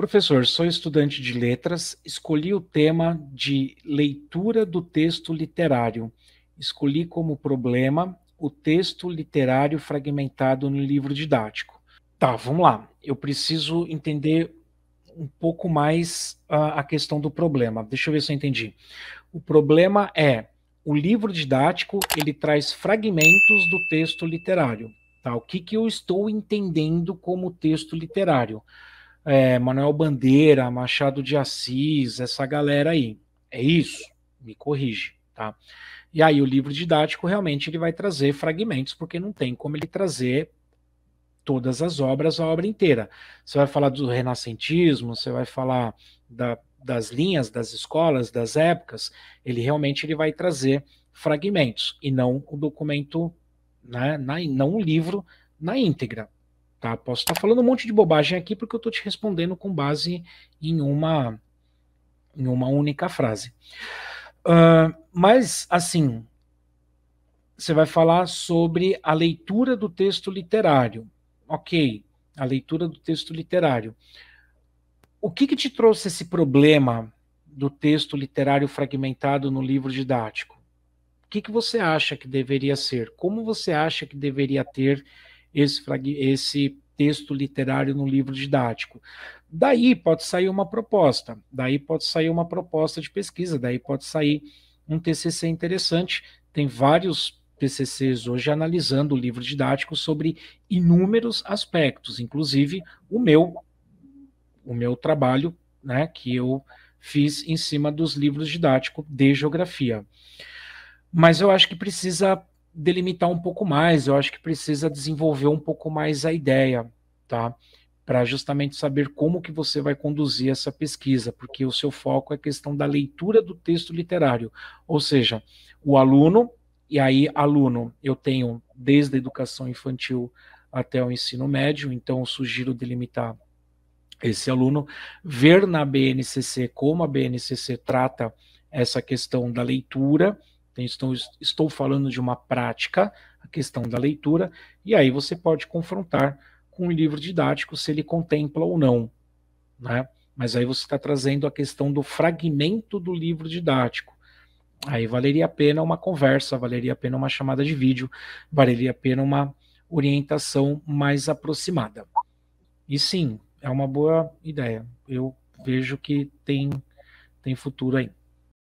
Professor, sou estudante de letras, escolhi o tema de leitura do texto literário. Escolhi como problema o texto literário fragmentado no livro didático. Tá, vamos lá. Eu preciso entender um pouco mais ah, a questão do problema. Deixa eu ver se eu entendi. O problema é o livro didático, ele traz fragmentos do texto literário. Tá? O que, que eu estou entendendo como texto literário? é, Manuel Bandeira, Machado de Assis, essa galera aí. É isso? Me corrige, tá? E aí o livro didático realmente ele vai trazer fragmentos, porque não tem como ele trazer todas as obras, a obra inteira. Você vai falar do renascentismo, você vai falar da, das linhas, das escolas, das épocas, ele realmente ele vai trazer fragmentos, e não o documento, né, na, não o livro na íntegra, Tá? Posso estar tá falando um monte de bobagem aqui porque eu estou te respondendo com base em uma, em uma única frase. Uh, mas, assim, você vai falar sobre a leitura do texto literário. Ok, a leitura do texto literário. O que, que te trouxe esse problema do texto literário fragmentado no livro didático? O que, que você acha que deveria ser? Como você acha que deveria ter esse, esse texto literário no livro didático. Daí pode sair uma proposta, daí pode sair uma proposta de pesquisa, daí pode sair um TCC interessante. Tem vários TCCs hoje analisando o livro didático sobre inúmeros aspectos, inclusive o meu, o meu trabalho, né, que eu fiz em cima dos livros didáticos de geografia. Mas eu acho que precisa delimitar um pouco mais, eu acho que precisa desenvolver um pouco mais a ideia, tá? Para justamente saber como que você vai conduzir essa pesquisa, porque o seu foco é a questão da leitura do texto literário, ou seja, o aluno, e aí aluno, eu tenho desde a educação infantil até o ensino médio, então sugiro delimitar esse aluno, ver na BNCC como a BNCC trata essa questão da leitura, então, estou falando de uma prática, a questão da leitura, e aí você pode confrontar com o livro didático se ele contempla ou não. Né? Mas aí você está trazendo a questão do fragmento do livro didático. Aí valeria a pena uma conversa, valeria a pena uma chamada de vídeo, valeria a pena uma orientação mais aproximada. E sim, é uma boa ideia. Eu vejo que tem, tem futuro aí.